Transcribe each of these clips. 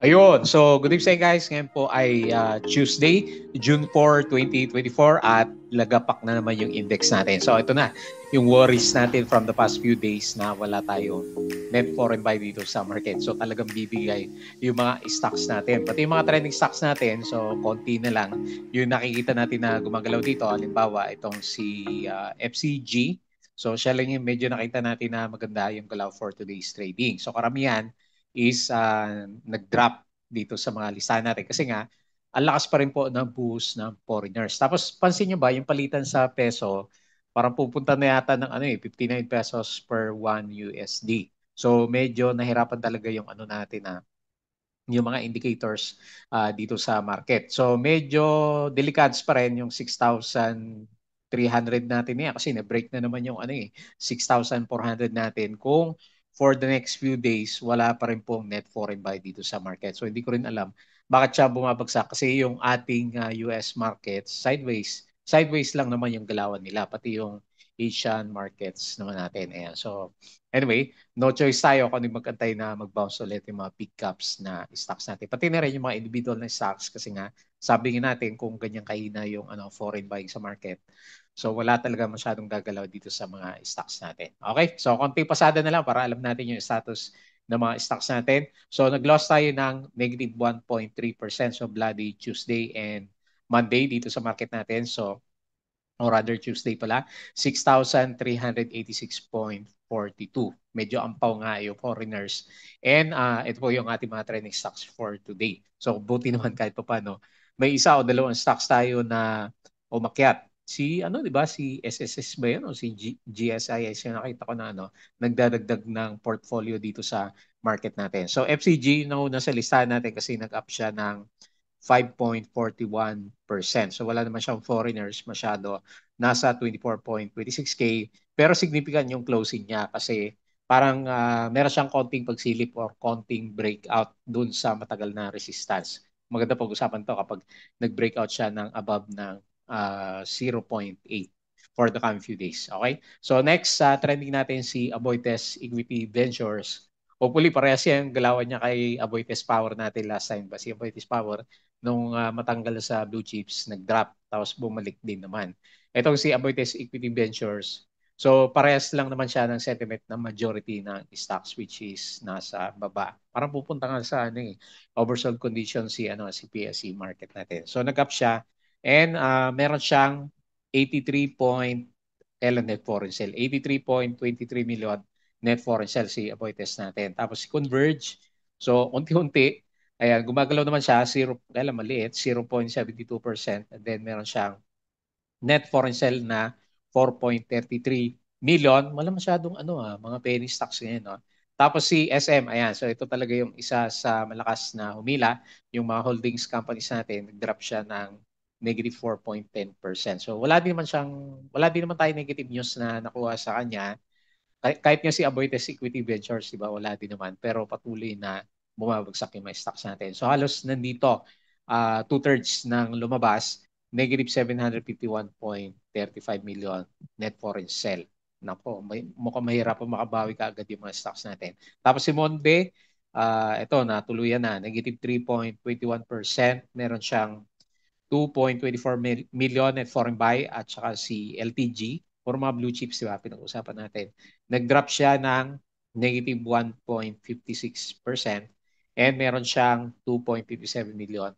Ayun, so good evening guys. Ngayon po ay uh, Tuesday, June 4, 2024 at lagapak na naman yung index natin. So ito na, yung worries natin from the past few days na wala tayo net foreign buy dito sa market. So talagang bibigay yung mga stocks natin. Pati yung mga trending stocks natin, so konti na lang yung nakikita natin na gumagalaw dito. Halimbawa, itong si uh, ah, FCG. So siya lang yung medyo nakita natin na maganda yung galaw for today's trading. So karamihan, is uh, nag-drop dito sa mga listahan natin. Kasi nga, ang lakas pa rin po ng boost ng foreigners. Tapos pansin nyo ba, yung palitan sa peso, parang pupunta na yata ng ano eh, 59 pesos per 1 USD. So medyo nahirapan talaga yung ano natin na ah, yung mga indicators uh, dito sa market. So medyo delicates pa rin yung 6,300 natin niya kasi na-break na naman yung ano eh, 6,400 natin. Kung for the next few days, wala pa rin pong net foreign buy dito sa market. So hindi ko rin alam bakit siya bumabagsak kasi yung ating uh, ah, US markets sideways, sideways lang naman yung galawan nila pati yung Asian markets naman natin. Ayan. So anyway, no choice tayo kung ano magkantay na mag-bounce ulit yung mga big caps na stocks natin. Pati na rin yung mga individual na stocks kasi nga sabi nga natin kung ganyan kahina yung ano foreign buying sa market, So wala talaga masyadong gagalaw dito sa mga stocks natin. Okay? So konting pasada na lang para alam natin yung status ng mga stocks natin. So nag-loss tayo ng negative 1.3% so bloody Tuesday and Monday dito sa market natin. So or rather Tuesday pala, 6,386.42. Medyo ampaw nga yung foreigners. And uh, ito po yung ating mga trending stocks for today. So buti naman kahit pa paano. May isa o dalawang stocks tayo na umakyat si ano 'di ba si SSS ba 'yun o si G- GSIS yung nakita ko na ano nagdadagdag ng portfolio dito sa market natin. So FCG no na sa listahan natin kasi nag-up siya ng 5.41%. So wala naman siyang foreigners masyado. Nasa 24.26k pero significant yung closing niya kasi parang uh, meron siyang konting pagsilip or konting breakout dun sa matagal na resistance. Maganda pag-usapan to kapag nag-breakout siya ng above ng uh, 0.8 for the coming few days. Okay? So next, uh, trending natin si Aboites Equity Ventures. Hopefully, parehas yan. Galawan niya kay Aboites Power natin last time. Kasi Aboites Power, nung uh, matanggal sa Blue Chips, nag-drop. Tapos bumalik din naman. Itong si Aboites Equity Ventures, So parehas lang naman siya ng sentiment ng majority ng stocks which is nasa baba. Parang pupunta nga sa ano eh, oversold condition si ano si PSE market natin. So nag-up siya And uh, meron siyang 83 point Ellen net foreign sale. 83.23 million net foreign sale si Aboites natin. Tapos si Converge, so unti-unti, ayan, gumagalaw naman siya, zero, alam, maliit, 0.72%. And then meron siyang net foreign sale na 4.33 million. Wala masyadong ano, ha, ah, mga penny stocks ngayon. No? Tapos si SM, ayan, so ito talaga yung isa sa malakas na humila. Yung mga holdings companies natin, nag-drop siya ng negative 4.10%. So wala din naman siyang wala din naman tayo negative news na nakuha sa kanya. Kahit niya si Aboites Equity Ventures, 'di ba? Wala din naman pero patuloy na bumabagsak yung mga stocks natin. So halos nandito uh, two-thirds ng lumabas, negative 751.35 million net foreign sell. Nako, may, mukhang mahirap pa makabawi kaagad yung mga stocks natin. Tapos si Monde, uh, ah, ito, natuluyan na, negative 3.21%. Meron siyang 2.24 million at foreign buy at saka si LTG for mga blue chips, di ba? Pinag-usapan natin. Nag-drop siya ng negative 1.56% and meron siyang 2.57 million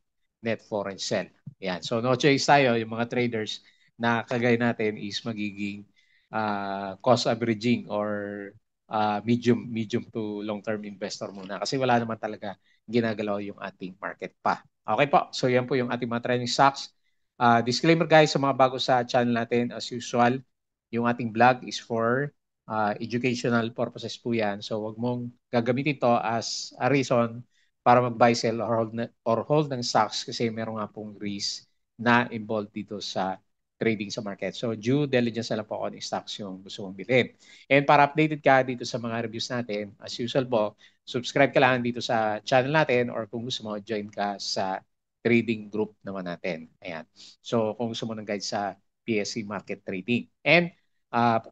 net foreign sell. Yan. So no choice tayo, yung mga traders na kagaya natin is magiging uh, cost averaging or uh, medium medium to long-term investor muna kasi wala naman talaga ginagalaw yung ating market pa. Okay po, so yan po yung ating mga training stocks. Uh, ah, disclaimer guys, sa mga bago sa channel natin, as usual, yung ating vlog is for uh, educational purposes po yan. So wag mong gagamitin to as a reason para mag-buy, sell, or hold, na, or hold ng stocks kasi meron nga pong risk na involved dito sa trading sa market. So due diligence na lang po ako ng stocks yung gusto mong bilhin. And para updated ka dito sa mga reviews natin, as usual po, subscribe ka lang dito sa channel natin or kung gusto mo, join ka sa trading group naman natin. Ayan. So kung gusto mo ng guide sa PSC e market trading. And uh,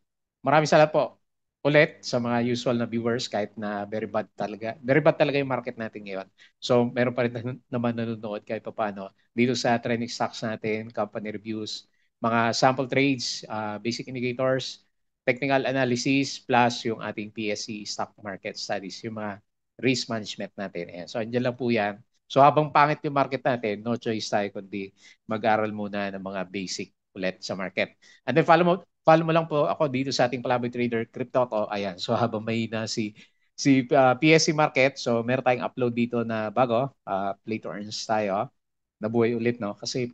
maraming salamat po ulit sa mga usual na viewers kahit na very bad talaga. Very bad talaga yung market natin ngayon. So meron pa rin na, naman nanonood kahit pa paano dito sa trending stocks natin, company reviews, mga sample trades, uh, basic indicators, technical analysis, plus yung ating PSE stock market studies, yung mga risk management natin. Ayan. So, andyan lang po yan. So, habang pangit yung market natin, no choice tayo kundi mag-aral muna ng mga basic ulit sa market. And then, follow mo, follow mo lang po ako dito sa ating Palaboy Trader Crypto ko. Ayan. So, habang may na si si uh, ah, PSE Market, so meron tayong upload dito na bago, uh, play to earns tayo. Nabuhay ulit, no? Kasi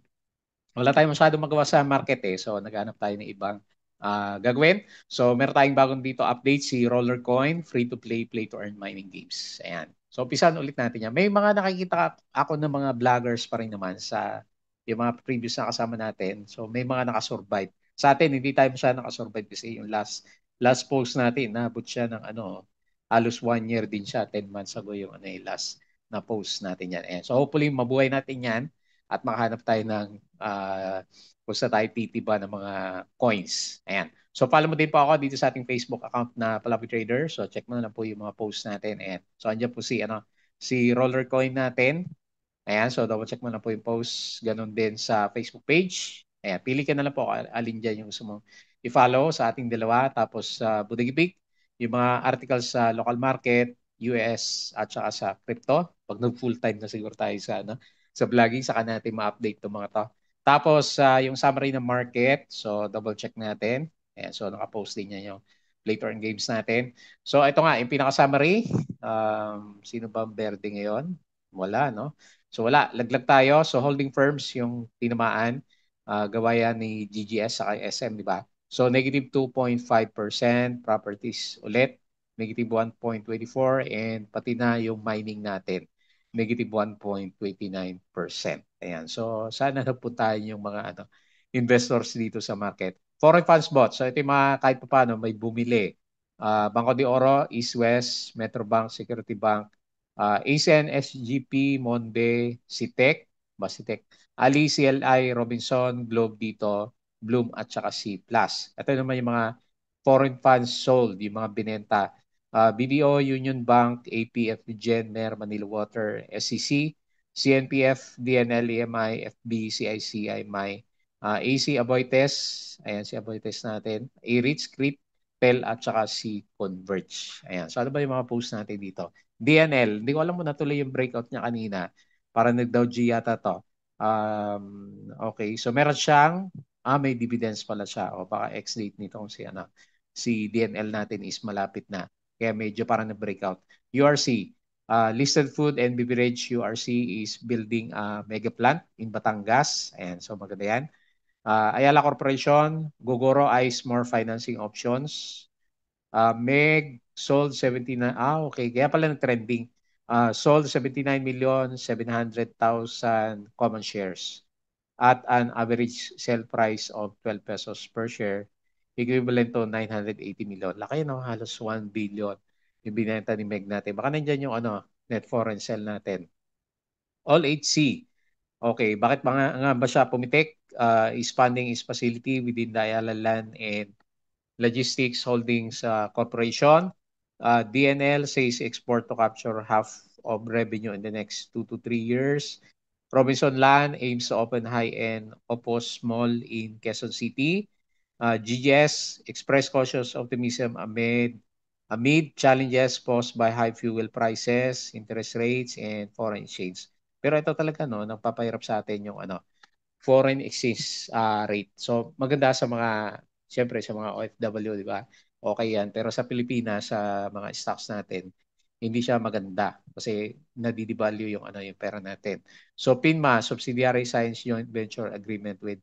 wala tayong masyadong magawa sa market eh. So naghanap tayo ng ibang uh, gagawin. So meron tayong bagong dito update si Roller Coin, free to play, play to earn mining games. Ayan. So pisan ulit natin yan. May mga nakikita ako ng mga vloggers pa rin naman sa yung mga previous na kasama natin. So may mga nakasurvive. Sa atin, hindi tayo masyadong nakasurvive kasi yung last last post natin, naabot siya ng ano, halos one year din siya, 10 months ago yung ano, eh, last na post natin yan. Ayan. So hopefully mabuhay natin yan at makahanap tayo ng uh, kung sa tayo titiba ng mga coins. Ayan. So follow mo din po ako dito sa ating Facebook account na Palapi Trader. So check mo na lang po yung mga posts natin. Ayan. So andyan po si, ano, si roller coin natin. Ayan. So double check mo na po yung posts. Ganun din sa Facebook page. Ayan. Pili ka na lang po alin dyan yung gusto mong i-follow sa ating dalawa. Tapos sa uh, Budagibig, yung mga articles sa local market, US at saka sa crypto. Pag nag full time na siguro tayo sa ano, sa vlogging, saka natin ma-update itong mga to. Tapos, uh, yung summary ng market, so double check natin. Ayan, so nakapost din niya yung play to games natin. So, ito nga, yung pinaka-summary. Um, sino ba ang Verde ngayon? Wala, no? So, wala. Laglag tayo. So, holding firms yung tinamaan. Uh, ah, gawa yan ni GGS sa SM, di ba? So, negative 2.5%. Properties ulit negative 1.24 and pati na yung mining natin negative 1.29%. Ayan. So, sana na po yung mga ano, investors dito sa market. Foreign funds bought. So, ito yung mga kahit pa paano may bumili. Uh, ah, Banco de Oro, East West, Metrobank, Security Bank, uh, ah, ASN, SGP, Monbe, Citec, ba Citec, Ali, CLI, Robinson, Globe dito, Bloom at saka C+. Ito naman yung mga foreign funds sold, yung mga binenta uh, ah, BDO, Union Bank, APF, GenMer, Manila Water, SEC, CNPF, DNL, EMI, FB, CIC, IMI, uh, ah, AC, Aboites, ayan si Aboites natin, A-Rich, Crip, Tel, at saka si Converge. Ayan. So ano ba yung mga post natin dito? DNL, hindi ko alam mo natuloy yung breakout niya kanina. Para nag-dow G yata to. Um, okay, so meron siyang, ah may dividends pala siya. O baka ex-date nito si ano si DNL natin is malapit na. Kaya medyo parang na-breakout. URC, uh, listed food and beverage URC is building a mega plant in Batangas. Ayan, so maganda yan. Uh, Ayala Corporation, Gogoro Ice more financing options. Uh, Meg sold 79, ah okay, kaya pala nag-trending. Uh, sold 79 million 700,000 common shares at an average sell price of 12 pesos per share equivalent to 980 million. Laki no, halos 1 billion yung binenta ni Meg natin. Baka nandiyan yung ano, net foreign sell natin. All HC. Okay, bakit ba nga, nga ba siya pumitik? Uh, ah, expanding its facility within Ayala Land and Logistics Holdings uh, Corporation. Uh, ah, DNL says export to capture half of revenue in the next 2 to 3 years. Robinson Land aims to open high-end Oppo Mall in Quezon City uh, ah, GGS expressed cautious optimism amid amid challenges posed by high fuel prices, interest rates, and foreign exchange. Pero ito talaga no, nagpapahirap sa atin yung ano, foreign exchange uh, rate. So maganda sa mga siyempre sa mga OFW, di ba? Okay yan. Pero sa Pilipinas, sa mga stocks natin, hindi siya maganda kasi nadidevalue yung ano yung pera natin. So PINMA, Subsidiary Science Joint Venture Agreement with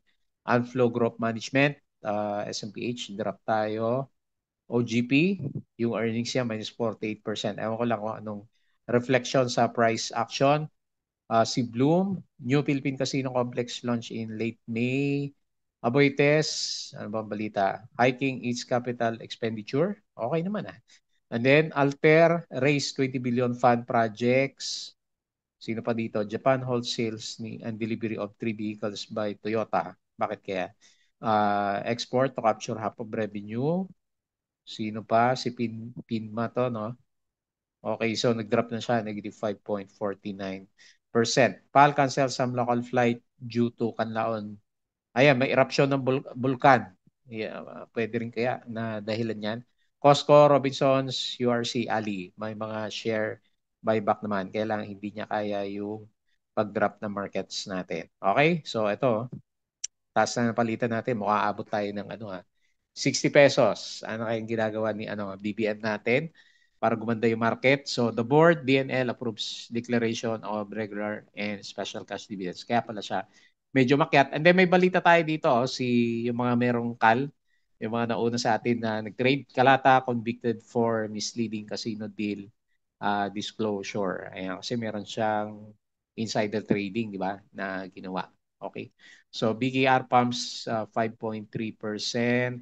Unflow Group Management, uh, ah, SMPH, drop tayo. OGP, yung earnings niya minus 48%. Ewan ko lang kung anong reflection sa price action. Uh, si Bloom, New Philippine Casino Complex launch in late May. Aboites, ano bang balita? Hiking its capital expenditure. Okay naman ah. And then Alter raised 20 billion fund projects. Sino pa dito? Japan wholesales ni and delivery of three vehicles by Toyota. Bakit kaya? uh, export to capture half of revenue. Sino pa? Si Pin, Pinma to, no? Okay, so nag-drop na siya, negative 5.49%. PAL cancel some local flight due to kanlaon. Ayan, may eruption ng bul- bulkan. Yeah, ah, pwede rin kaya na dahilan yan. Costco, Robinsons, URC, Ali. May mga share buyback naman. Kailangan hindi niya kaya yung pag-drop ng markets natin. Okay? So, ito. Tapos na napalitan natin, makaabot tayo ng ano ha, ah, 60 pesos. Ano kayang ginagawa ni ano, BBM natin para gumanda yung market? So the board, BNL, approves declaration of regular and special cash dividends. Kaya pala siya medyo makiat. And then may balita tayo dito, oh, si yung mga merong kal, yung mga nauna sa atin na nag-trade kalata convicted for misleading casino deal uh, disclosure. Ayan, kasi meron siyang insider trading, di ba, na ginawa. Okay. So BKR pumps uh, ah, 5.3%,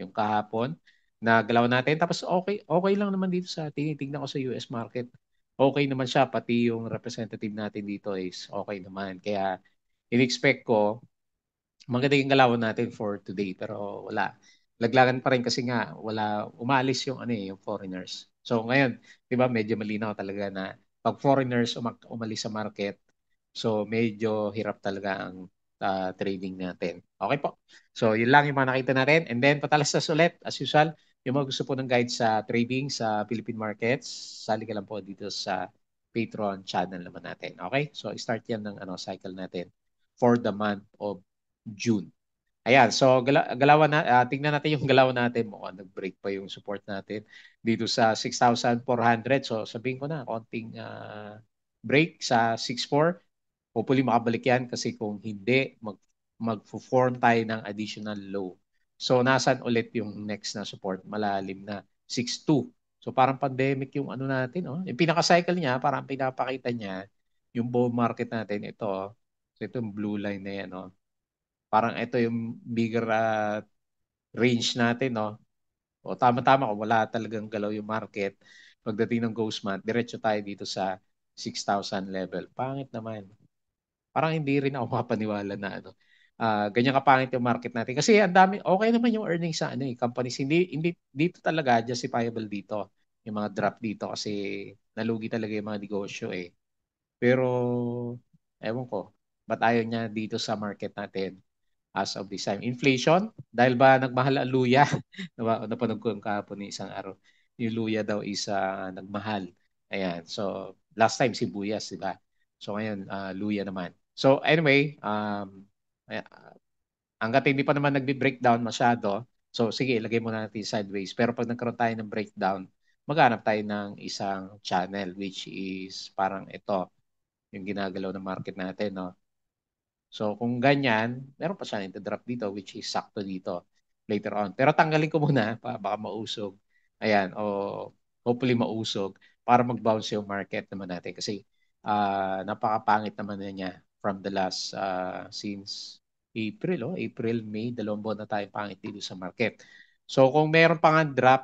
yung kahapon na galaw natin. Tapos okay, okay lang naman dito sa tinitingnan ko sa US market. Okay naman siya, pati yung representative natin dito is okay naman. Kaya inexpect ko, maganda yung galaw natin for today pero wala laglagan pa rin kasi nga wala umalis yung ano eh, yung foreigners. So ngayon, 'di ba, medyo malinaw talaga na pag foreigners umalis sa market, so medyo hirap talaga ang uh, trading natin. Okay po? So, yun lang yung mga nakita natin. And then, patalastas ulit, as usual, yung mga gusto po ng guide sa trading sa Philippine markets, sali ka lang po dito sa Patreon channel naman natin. Okay? So, start yan ng ano, cycle natin for the month of June. Ayan, so gala galawan na, uh, tingnan natin yung galawan natin. Mukhang nag-break pa yung support natin dito sa 6,400. So sabihin ko na, konting uh, break sa 6,400. Hopefully makabalik yan kasi kung hindi, mag, mag-form tayo ng additional low. So nasan ulit yung next na support? Malalim na 6.2. So parang pandemic yung ano natin. Oh. Yung pinaka-cycle niya, parang pinapakita niya yung bull market natin. Ito, so ito yung blue line na yan. Oh. Parang ito yung bigger uh, range natin. Oh. O oh, tama-tama ko, wala talagang galaw yung market, pagdating ng ghost month, diretso tayo dito sa 6,000 level. Pangit naman parang hindi rin ako mapaniwala na ano. Uh, ganyan kapangit yung market natin. Kasi ang dami, okay naman yung earnings sa ano, eh, companies. Hindi, hindi, dito talaga justifiable dito. Yung mga drop dito kasi nalugi talaga yung mga negosyo eh. Pero, ewan ko, ba't ayaw niya dito sa market natin as of this time? Inflation? Dahil ba nagmahal ang luya? Diba? Napanood ko yung kahapon ni isang araw. Yung luya daw is uh, nagmahal. Ayan. So, last time si sibuyas, di ba? So, ngayon, uh, luya naman. So anyway, um, hanggat hindi pa naman nagbe-breakdown masyado, so sige, ilagay muna natin sideways. Pero pag nagkaroon tayo ng breakdown, maghanap tayo ng isang channel which is parang ito, yung ginagalaw ng market natin. No? So kung ganyan, meron pa siya drop dito which is sakto dito later on. Pero tanggalin ko muna, baka mausog. Ayan, o hopefully mausog para mag-bounce yung market naman natin kasi uh, napakapangit naman na niya from the last uh, since April, oh, April, May, dalawang buwan na tayo pangit dito sa market. So kung meron pa nga drop,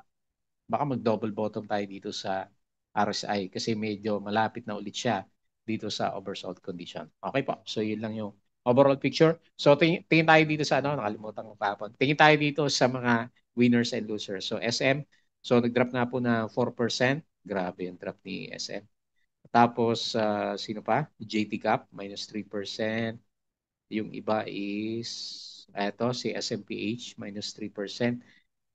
baka mag-double bottom tayo dito sa RSI kasi medyo malapit na ulit siya dito sa oversold condition. Okay po. So yun lang yung overall picture. So ting tingin tayo dito sa ano, nakalimutan ko kapon. Tingin tayo dito sa mga winners and losers. So SM, so nag-drop na po na 4%. Grabe yung drop ni SM. Tapos, uh, sino pa? JT Cap, minus 3%. Yung iba is, eto, si SMPH, minus 3%.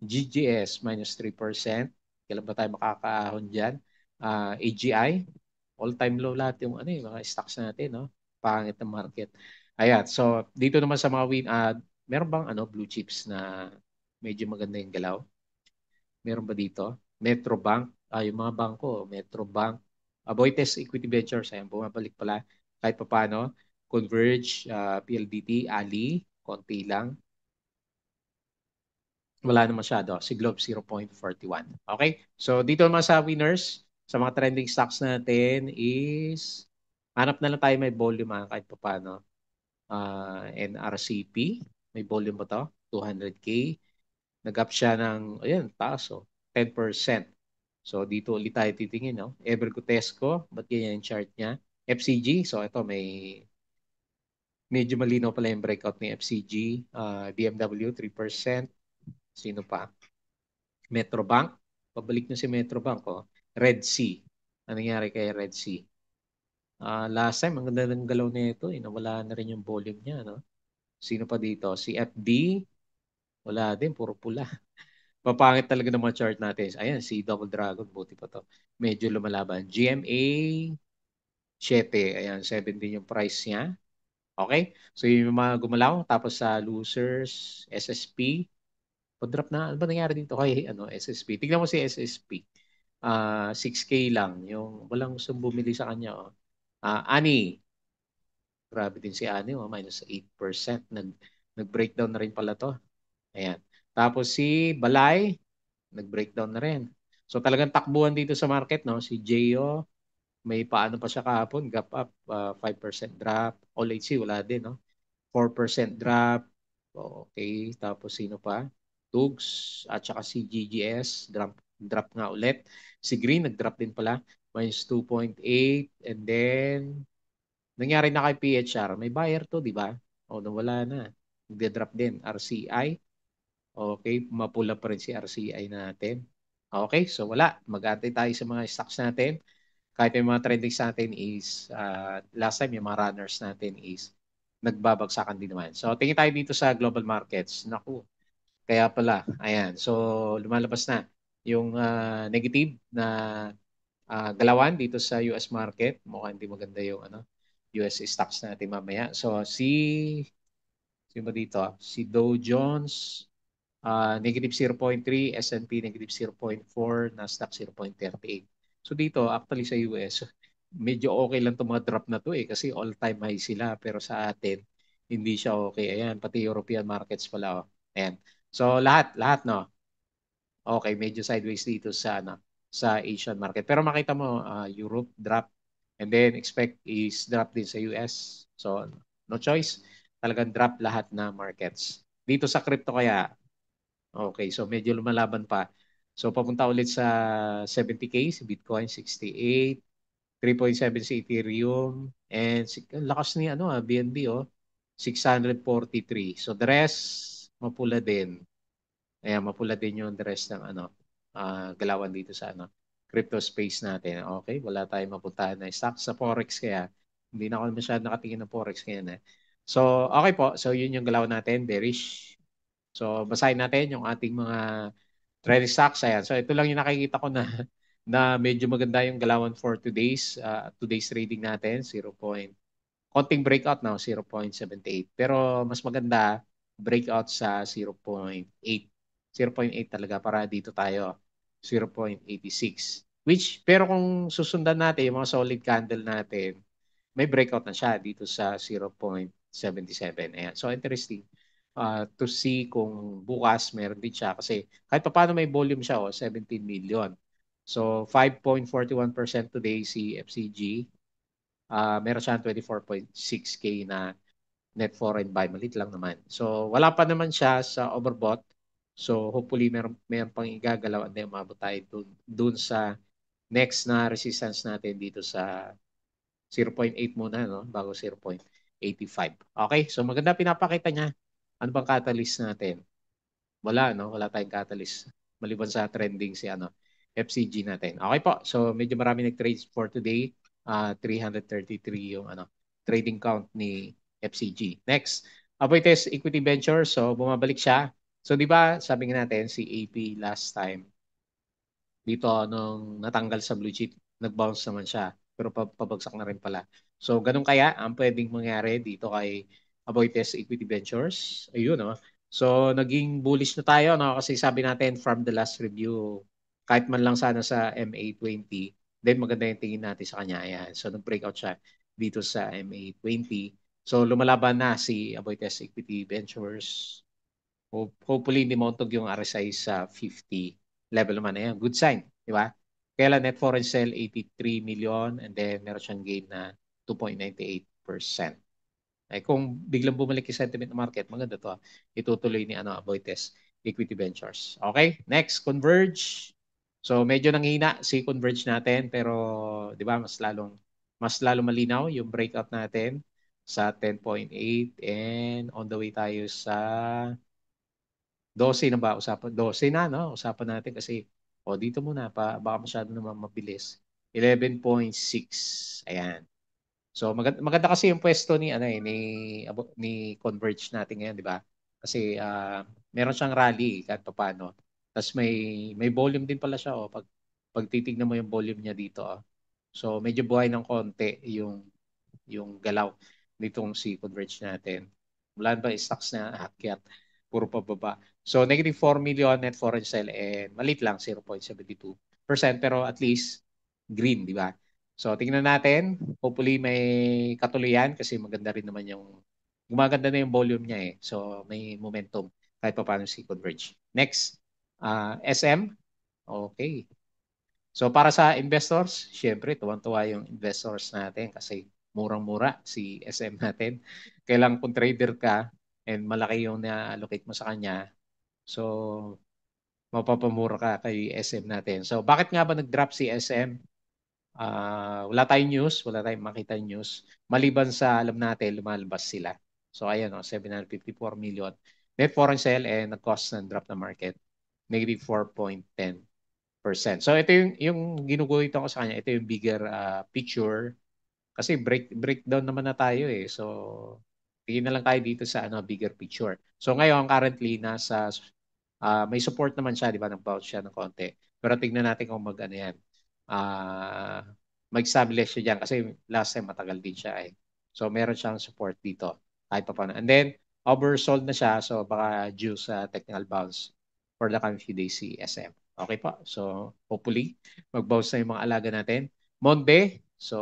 GGS, minus 3%. Kailan ba tayo makakaahon dyan? Uh, ah, AGI, all-time low lahat yung ano, yung mga stocks natin, no? Pangit na market. Ayan, so dito naman sa mga win, uh, meron bang ano, blue chips na medyo maganda yung galaw? Meron ba dito? Metro Bank, ah, yung mga bangko, Metro Bank, Aboites Equity Ventures, ayan, bumabalik pala kahit pa paano. Converge, uh, ah, PLDT, Ali, konti lang. Wala na masyado. Si Globe, 0.41. Okay? So, dito naman sa winners, sa mga trending stocks natin is hanap na lang tayo may volume ha, ah, kahit pa paano. Uh, ah, NRCP, may volume ba to? 200K. Nag-up siya ng, ayun, taas oh, 10%. So dito ulit tayo titingin, no? Evergutesco, ba't ganyan yung chart niya? FCG, so ito may medyo malino pala yung breakout ni FCG. Uh, BMW, 3%. Sino pa? Metrobank. Pabalik na si Metrobank, oh. Red Sea. Ano nangyari kay Red Sea? Uh, last time, ang ganda ng galaw na ito, eh, nawala na rin yung volume niya, no? Sino pa dito? Si FB, wala din, puro pula mapangit talaga ng mga chart natin. Ayan, si Double Dragon, buti pa to. Medyo lumalaban. GMA, 7. Ayan, 7 din yung price niya. Okay? So yung mga gumalaw. Tapos sa uh, losers, SSP. Pag-drop na. Ano ba nangyari dito Okay, ano, SSP? Tignan mo si SSP. Uh, ah, 6K lang. Yung walang gustong bumili sa kanya. Oh. Uh, ah, Ani. Grabe din si Ani. Oh, minus 8%. Nag, nag-breakdown na rin pala to. Ayan. Tapos si Balay, nag-breakdown na rin. So talagang takbuhan dito sa market, no? Si Jo, may paano pa siya kahapon, gap up, uh, ah, 5% drop. All OLHC, wala din, no? 4% drop. Okay, tapos sino pa? Tugs, at saka si GGS, drop, drop nga ulit. Si Green, nag-drop din pala, minus 2.8. And then, nangyari na kay PHR. May buyer to, di ba? O, oh, nawala na. nag drop din. RCI, Okay, mapula pa rin si RCI natin. Okay, so wala. Mag-aantay tayo sa mga stocks natin. Kahit yung mga trending sa atin is, uh, last time yung mga runners natin is nagbabagsakan din naman. So tingin tayo dito sa global markets. Naku, kaya pala, ayan. So lumalabas na yung uh, negative na uh, galawan dito sa US market. Mukhang hindi maganda yung ano, US stocks natin mamaya. So si sino ba dito? Si Dow Jones uh, negative 0.3, S&P negative 0.4, Nasdaq 0.38. So dito, actually sa US, medyo okay lang itong mga drop na to eh kasi all-time high sila. Pero sa atin, hindi siya okay. Ayan, pati European markets pala. Oh. Ayan. So lahat, lahat no? Okay, medyo sideways dito sa ano, sa Asian market. Pero makita mo, uh, Europe drop and then expect is drop din sa US. So no choice, talagang drop lahat na markets. Dito sa crypto kaya, Okay, so medyo lumalaban pa. So papunta ulit sa 70K, si Bitcoin 68, 3.7 si Ethereum, and si, lakas ni ano, ah, BNB oh, 643. So the rest, mapula din. Ayan, mapula din yung the rest ng ano, uh, galawan dito sa ano, crypto space natin. Okay, wala tayong mapuntahan na stock sa Forex kaya. Hindi na ako masyado nakatingin ng Forex ngayon eh. So, okay po. So, yun yung galaw natin, bearish So basahin natin yung ating mga trending stocks. Ayan. So ito lang yung nakikita ko na na medyo maganda yung galawan for today's uh, ah, today's trading natin 0. konting breakout now 0.78 pero mas maganda breakout sa 0.8 0.8 talaga para dito tayo 0.86 which pero kung susundan natin yung mga solid candle natin may breakout na siya dito sa 0.77 ayan so interesting uh, to see kung bukas meron din siya kasi kahit paano may volume siya oh, 17 million. So 5.41% today si FCG. Uh, ah, meron siya 24.6k na net foreign buy. Malit lang naman. So wala pa naman siya sa overbought. So hopefully meron, meron pang igagalaw at umabot tayo dun, dun sa next na resistance natin dito sa 0.8 muna no bago 0.85. Okay, so maganda pinapakita niya ano bang catalyst natin? Wala, no? Wala tayong catalyst. Maliban sa trending si ano, FCG natin. Okay po. So medyo marami nag-trade for today. Uh, ah, 333 yung ano, trading count ni FCG. Next, Aboites Equity Ventures. So bumabalik siya. So di ba sabi nga natin si AP last time dito nung natanggal sa blue chip, nag-bounce naman siya pero pabagsak na rin pala. So ganun kaya ang pwedeng mangyari dito kay about Equity Ventures. Ayun, no? Ah. So, naging bullish na tayo, no? Kasi sabi natin from the last review, kahit man lang sana sa MA20, then maganda yung tingin natin sa kanya. Ayan. So, nag-breakout siya dito sa MA20. So, lumalaban na si Aboites Equity Ventures. Hopefully, hindi mauntog yung RSI sa 50 level naman. Ayan, good sign, di ba? Kailan net foreign sale 83 million and then meron siyang gain na 2.98%. Ay eh, kung biglang bumalik yung sentiment ng market, maganda to. Ha? Ah. Itutuloy ni ano, Aboites Equity Ventures. Okay, next, Converge. So medyo nanghina si Converge natin pero 'di ba mas lalong mas lalo malinaw yung breakout natin sa 10.8 and on the way tayo sa 12 na ba usapan 12 na no usapan natin kasi o oh, dito muna pa baka masyado naman mabilis 11.6 ayan So maganda, maganda kasi yung pwesto ni ano eh, ni ni Converge natin ngayon, di ba? Kasi uh, meron siyang rally kahit paano. Tapos may may volume din pala siya oh pag pag mo yung volume niya dito oh. So medyo buhay ng konti yung yung galaw nitong si Converge natin. Wala ba stocks na akyat? Puro pababa. So negative 4 million net foreign sale and malit lang 0.72%. Pero at least green, di ba? So tingnan natin. Hopefully may katuluyan kasi maganda rin naman yung gumaganda na yung volume niya eh. So may momentum kahit pa paano si Converge. Next, uh, ah, SM. Okay. So para sa investors, syempre tuwang-tuwa yung investors natin kasi murang-mura si SM natin. Kailang kung trader ka and malaki yung na-allocate mo sa kanya, so mapapamura ka kay SM natin. So bakit nga ba nag-drop si SM? Uh, wala tayong news, wala tayong makita news. Maliban sa alam natin, lumalabas sila. So ayan, oh, 754 million. May foreign sale and eh, nag-cost ng drop na market, negative 4.10%. So ito yung, yung ginuguhit ko sa kanya, ito yung bigger uh, picture. Kasi break, breakdown naman na tayo eh. So tingin na lang tayo dito sa ano bigger picture. So ngayon currently nasa uh, may support naman siya, di ba? Nag-bounce siya ng konti. Pero tingnan natin kung mag ano yan, uh, ah, mag-establish siya dyan kasi last time matagal din siya eh. So meron siyang support dito kahit pa paano. And then oversold na siya so baka due sa technical bounce for the coming few days si SM. Okay po. So hopefully mag-bounce na yung mga alaga natin. Monday, so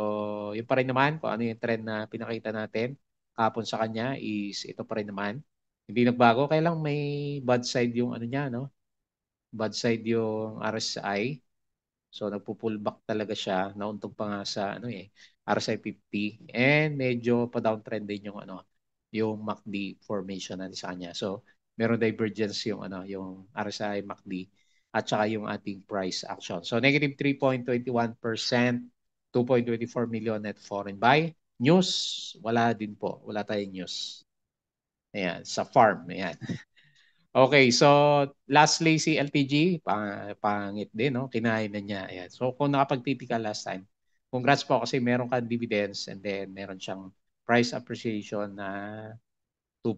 yun pa rin naman kung ano yung trend na pinakita natin kapon sa kanya is ito pa rin naman. Hindi nagbago. Kaya lang may bad side yung ano niya, no? Bad side yung RSI. So nagpo-pullback talaga siya, nauntog pa nga sa ano eh, RSI 50 and medyo pa downtrend din yung ano, yung MACD formation natin sa kanya. So meron divergence yung ano, yung RSI MACD at saka yung ating price action. So negative 3.21%, 2.24 million net foreign buy. News, wala din po. Wala tayong news. Ayan, sa farm. Ayan. Okay, so lastly si LTG, pangit din, no? kinain na niya. Ayan. So kung nakapagtiti ka last time, congrats po kasi meron kang dividends and then meron siyang price appreciation na 2%.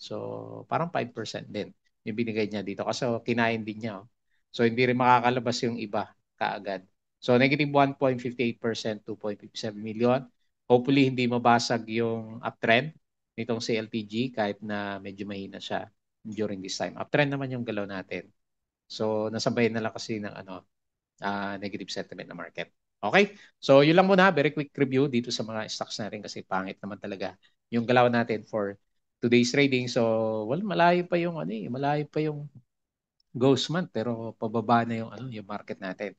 So parang 5% din yung binigay niya dito. Kasi kinain din niya. Oh. So hindi rin makakalabas yung iba kaagad. So negative 1.58%, 2.57 million. Hopefully hindi mabasag yung uptrend nitong CLTG kahit na medyo mahina siya during this time. Uptrend naman yung galaw natin. So, nasabay na lang kasi ng ano, uh, negative sentiment na market. Okay? So, yun lang muna. Very quick review dito sa mga stocks natin kasi pangit naman talaga yung galaw natin for today's trading. So, well, malayo pa yung ano eh, malayo pa yung ghost month pero pababa na yung ano, yung market natin.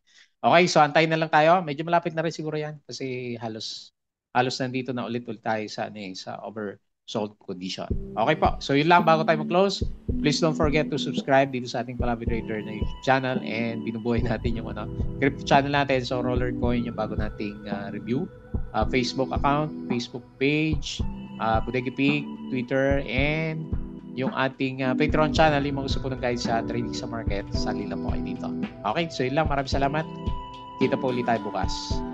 Okay, so antayin na lang tayo. Medyo malapit na rin siguro 'yan kasi halos halos nandito na ulit ulit tayo sa ano eh, sa over salt condition. Okay po. So yun lang bago tayo mag-close. Please don't forget to subscribe dito sa ating Palabi Trader na YouTube channel and binubuhay natin yung ano, crypto channel natin. So Roller Coin yung bago nating uh, review. Uh, Facebook account, Facebook page, uh, ah, Bodega Pig, Twitter, and yung ating uh, Patreon channel, yung mga gusto po ng guide sa trading sa market, sali lang po kayo dito. Okay, so yun lang. Maraming salamat. Kita po ulit tayo bukas.